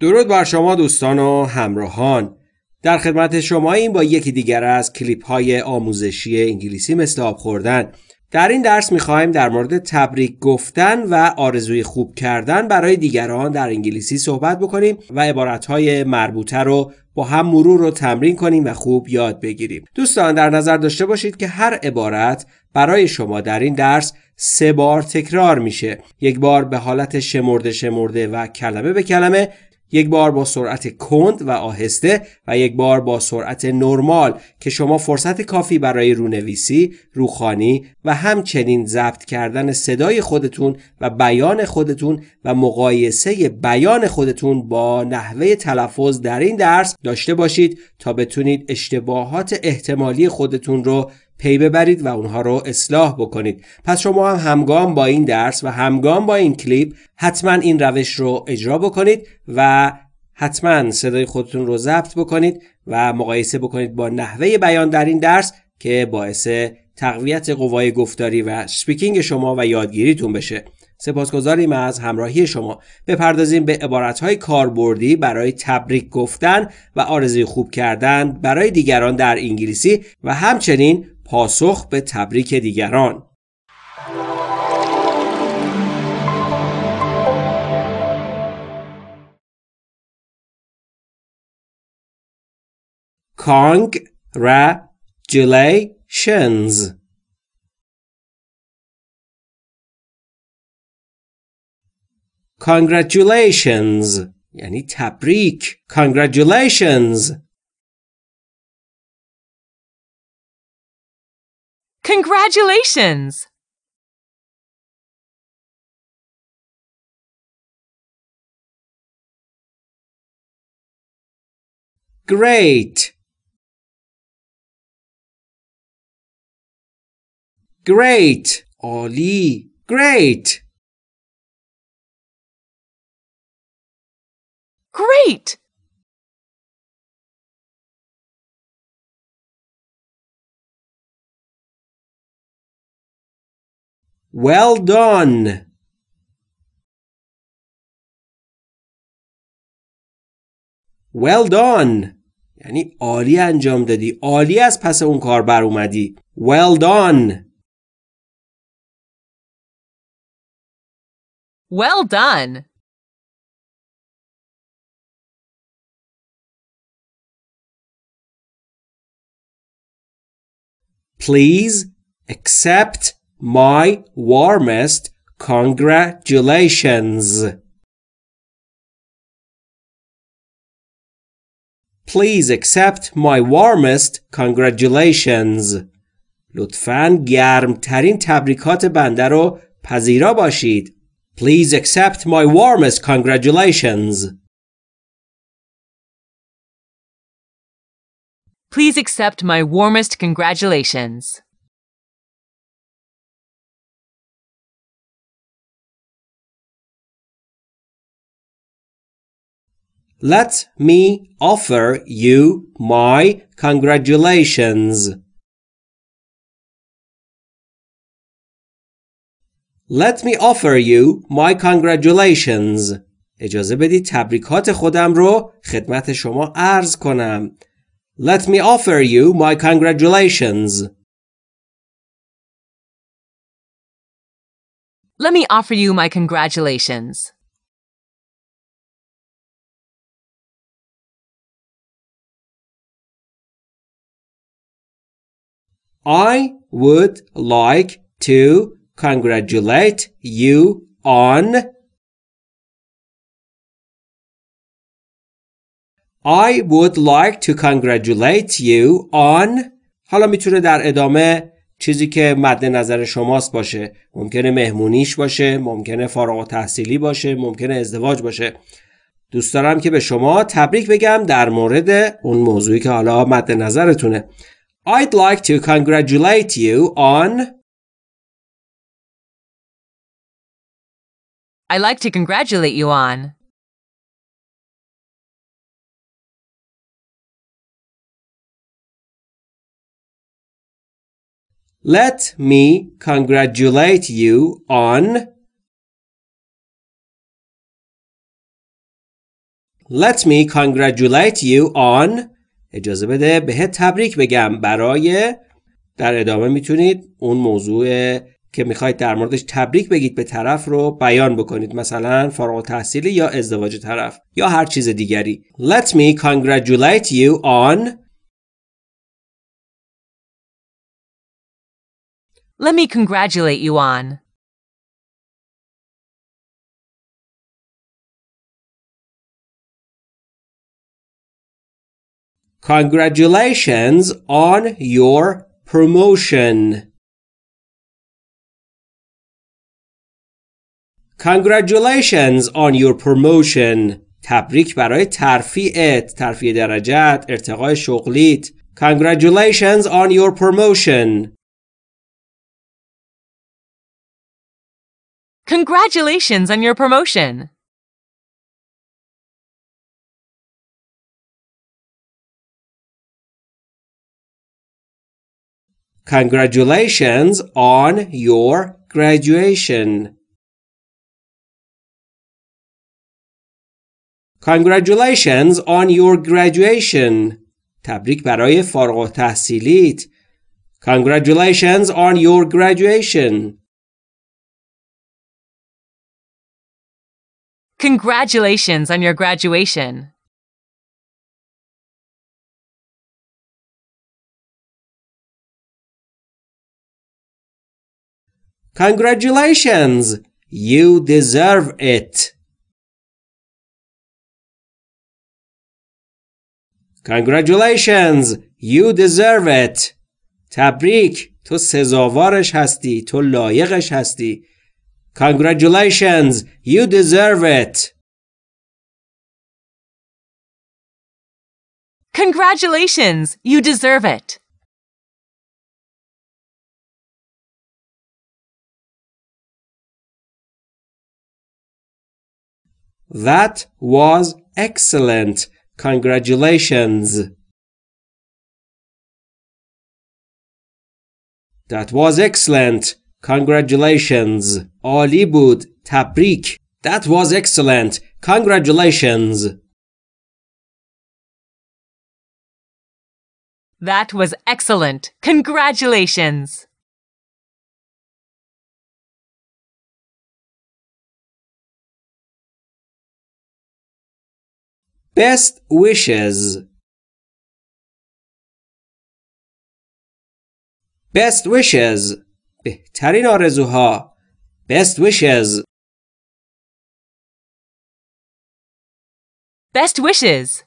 درود بر شما دوستان و همراهان در خدمت شما این با یکی دیگر از کلیپ های آموزشی انگلیسی مثل آب خوردن در این درس خواهیم در مورد تبریک گفتن و آرزوی خوب کردن برای دیگران در انگلیسی صحبت بکنیم و عبارت های مربوطه رو با هم مرور رو تمرین کنیم و خوب یاد بگیریم دوستان در نظر داشته باشید که هر عبارت برای شما در این درس سه بار تکرار میشه یک بار به حالت شمرده شمرده و کلمه به کلمه یک بار با سرعت کند و آهسته و یک بار با سرعت نرمال که شما فرصت کافی برای رونویسی، روخانی و همچنین ضبط کردن صدای خودتون و بیان خودتون و مقایسه بیان خودتون با نحوه تلفظ در این درس داشته باشید تا بتونید اشتباهات احتمالی خودتون رو پی ببرید و اونها رو اصلاح بکنید پس شما هم همگام با این درس و همگام با این کلیپ حتما این روش رو اجرا بکنید و حتما صدای خودتون رو ضبط بکنید و مقایسه بکنید با نحوه بیان در این درس که باعث تقویت قوای گفتاری و سپیکینگ شما و یادگیریتون بشه سپاسگزاریم از همراهی شما بپردازیم به عبارتهای کاربردی برای تبریک گفتن و آرزوی خوب کردن برای دیگران در انگلیسی و همچنین پاسخ به تبریک دیگران congratulations congratulations یعنی تبریک congratulations Congratulations! Great! Great! Oli! Great! Great! Well done! Well done! یعنی عالی انجام دادی. عالی از پس اون کار بر اومدی. Well done! Well done! Please accept my warmest congratulations. Please accept my warmest congratulations. لطفاً گرمترین تبریکات بنده رو پذیرا باشید. Please accept my warmest congratulations. Please accept my warmest congratulations. Let me offer you my congratulations. Let me offer you my congratulations. اجازه بدید تبریکات خودم رو خدمت شما عرض کنم. Let me offer you my congratulations. Let me offer you my congratulations. I would like to congratulate you on I would like to congratulate you on حالا میتونه در ادامه چیزی که مد نظر شماست باشه ممکنه مهمونیش باشه ممکنه فارغ تحصیلی باشه ممکنه ازدواج باشه دوست دارم که به شما تبریک بگم در مورد اون موضوعی که حالا مد نظرتونه I'd like to congratulate you on. I'd like to congratulate you on. Let me congratulate you on. Let me congratulate you on. اجازه بده بهت تبریک بگم برای در ادامه میتونید اون موضوع که میخواید در موردش تبریک بگید به طرف رو بیان بکنید مثلا فارغ تحصیلی یا ازدواج طرف یا هر چیز دیگری Let me congratulate you on Let me congratulate you on Congratulations on your promotion. Congratulations on your promotion. تبریک برای ترفیعت، ترفیع درجت، ارتقای شغلیت. Congratulations on your promotion. Congratulations on your promotion. Congratulations on your graduation. Congratulations on your graduation. تبریک برای فارغ التحصیلیت. Congratulations on your graduation. Congratulations on your graduation. Congratulations! You deserve it. Congratulations! You deserve it. تبریک تو سزاوارش هستی تو لایقش هستی Congratulations! You deserve it. Congratulations! You deserve it. That was excellent. Congratulations. That was excellent. Congratulations. Alibud Tabrik. That was excellent. Congratulations. That was excellent. Congratulations. Best wishes. Best wishes. بهترین آرزوها. Best wishes. Best wishes.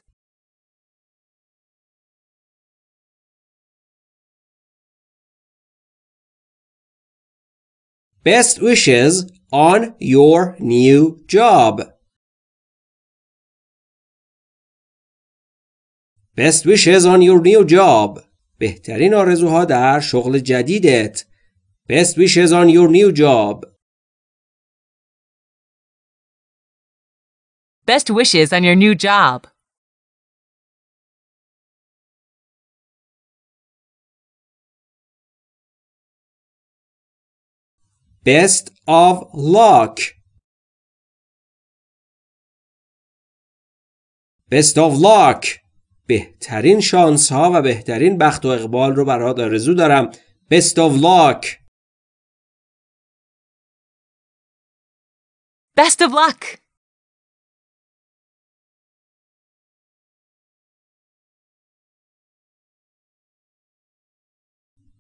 Best wishes on your new job. Best wishes on your new job. بهترین آرزوها در شغل جدیدت. Best wishes on your new job. Best wishes on your new job. Best of luck. Best of luck. بهترین شانس ها و بهترین بخت و اقبال رو برات آرزو دارم best of luck best of luck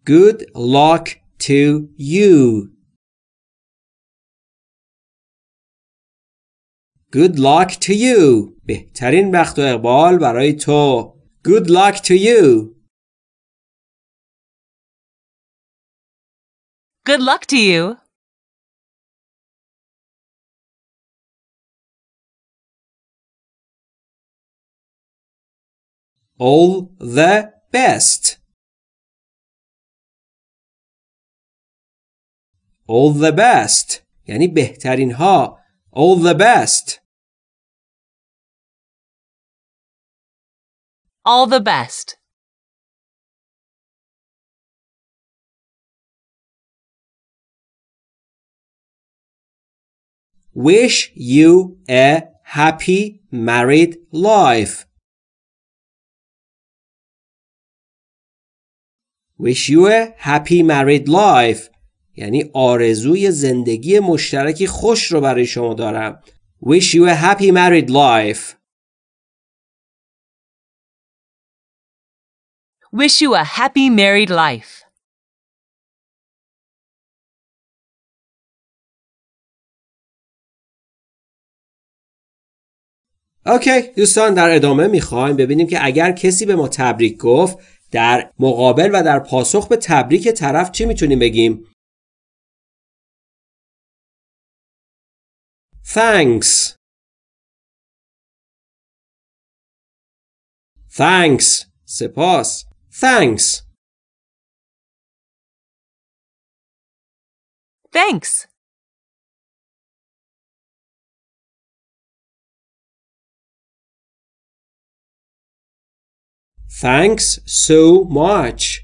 good luck to you Good luck to you. بهترین بخت و اقبال برای تو. Good luck to you. Good luck to you. All the best. All the best. یعنی بهترین ها All the best. All the best. Wish you a happy married life. Wish you a happy married life. یعنی آرزوی زندگی مشترکی خوش رو برای شما دارم Wish you a happy married life Wish you a happy married life اوکی دوستان در ادامه میخوایم ببینیم که اگر کسی به ما تبریک گفت در مقابل و در پاسخ به تبریک طرف چی میتونیم بگیم Thanks. Thanks. سپاس. Thanks. Thanks. Thanks so much.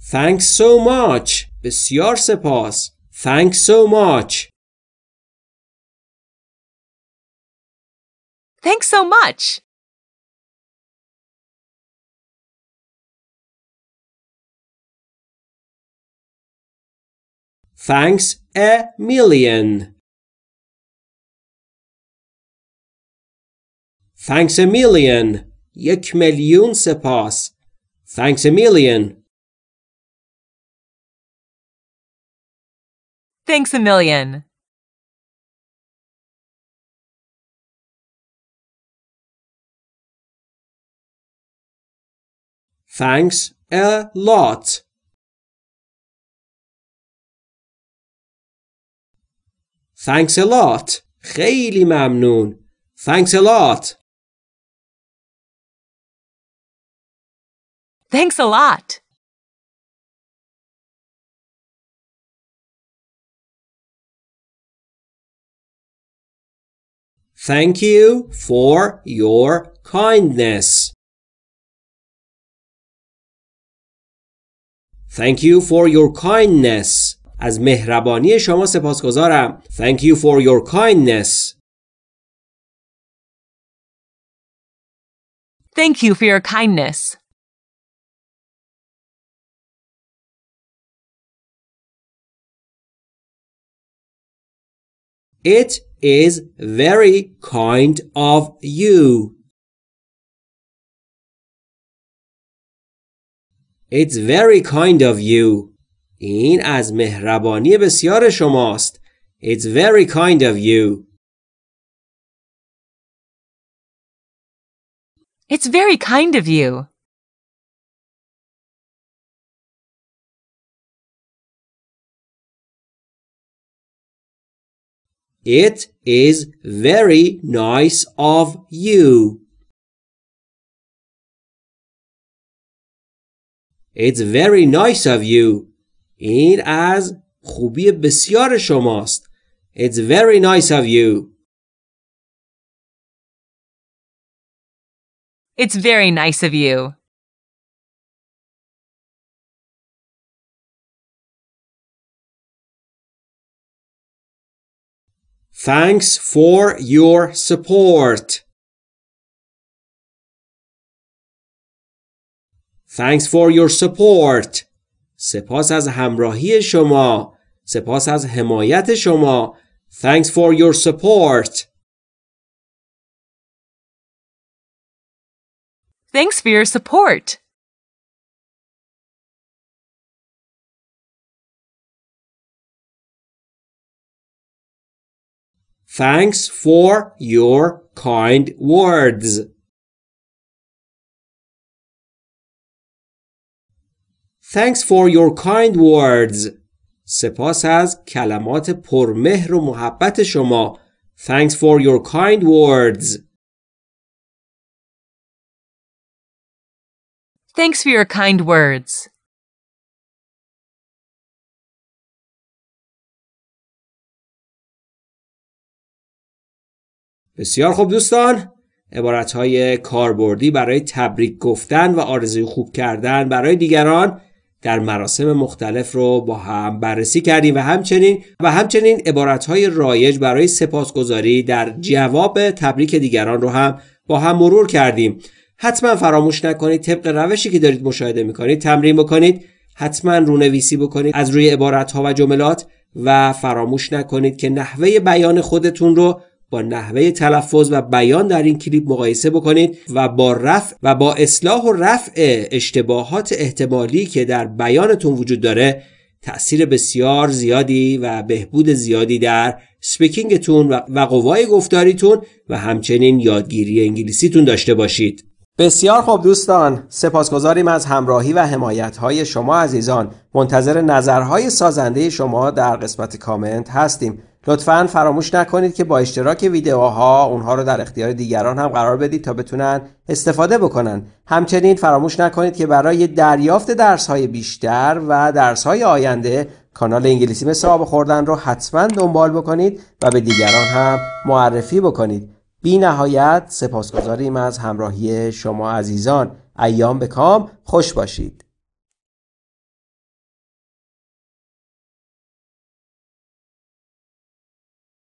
Thanks so much. بسیار سپاس. Thanks so much. Thanks so much. Thanks a million. Thanks a million. یک میلیون سپاس. Thanks a million. Thanks a million. Thanks a lot. Thanks a lot. خیلی ممنون. Thanks a lot. Thanks a lot. Thank you for your kindness. Thank you for your kindness. از مهربانی شما سپاسگزارم. Thank you for your kindness. Thank you for your kindness. It is very kind of you. It's very kind of you. این از مهربانی بسیار شماست. It's very kind of you. It's very kind of you. It is very nice of you. It's very nice of you. این از خوبی بسیار شماست. It's very nice of you. It's very nice of you. Thanks for your support. Thanks for your support. سپاس از همراهی شما. سپاس از حمایت شما. Thanks for your support. Thanks for your support. Thanks for your kind words. Thanks for your kind words. سپاس از کلمات پرمهر و محبت شما. Thanks for your kind words. Thanks for your kind words. بسیار خوب دوستان عبارت های کاربردی برای تبریک گفتن و آرزوی خوب کردن برای دیگران در مراسم مختلف رو با هم بررسی کردیم و همچنین و همچنین عبارت های رایج برای سپاسگزاری در جواب تبریک دیگران رو هم با هم مرور کردیم حتما فراموش نکنید طبق روشی که دارید مشاهده میکنید تمرین بکنید حتما رونویسی بکنید از روی عبارت ها و جملات و فراموش نکنید که نحوه بیان خودتون رو با نحوه تلفظ و بیان در این کلیپ مقایسه بکنید و با رفع و با اصلاح و رفع اشتباهات احتمالی که در بیانتون وجود داره تأثیر بسیار زیادی و بهبود زیادی در سپیکینگتون و قوای گفتاریتون و همچنین یادگیری انگلیسیتون داشته باشید بسیار خوب دوستان سپاسگزاریم از همراهی و های شما عزیزان منتظر نظرهای سازنده شما در قسمت کامنت هستیم لطفا فراموش نکنید که با اشتراک ویدیوها اونها رو در اختیار دیگران هم قرار بدید تا بتونن استفاده بکنن همچنین فراموش نکنید که برای دریافت درس های بیشتر و درس های آینده کانال انگلیسی مثل آب خوردن رو حتما دنبال بکنید و به دیگران هم معرفی بکنید بی نهایت سپاسگزاریم از همراهی شما عزیزان ایام به کام خوش باشید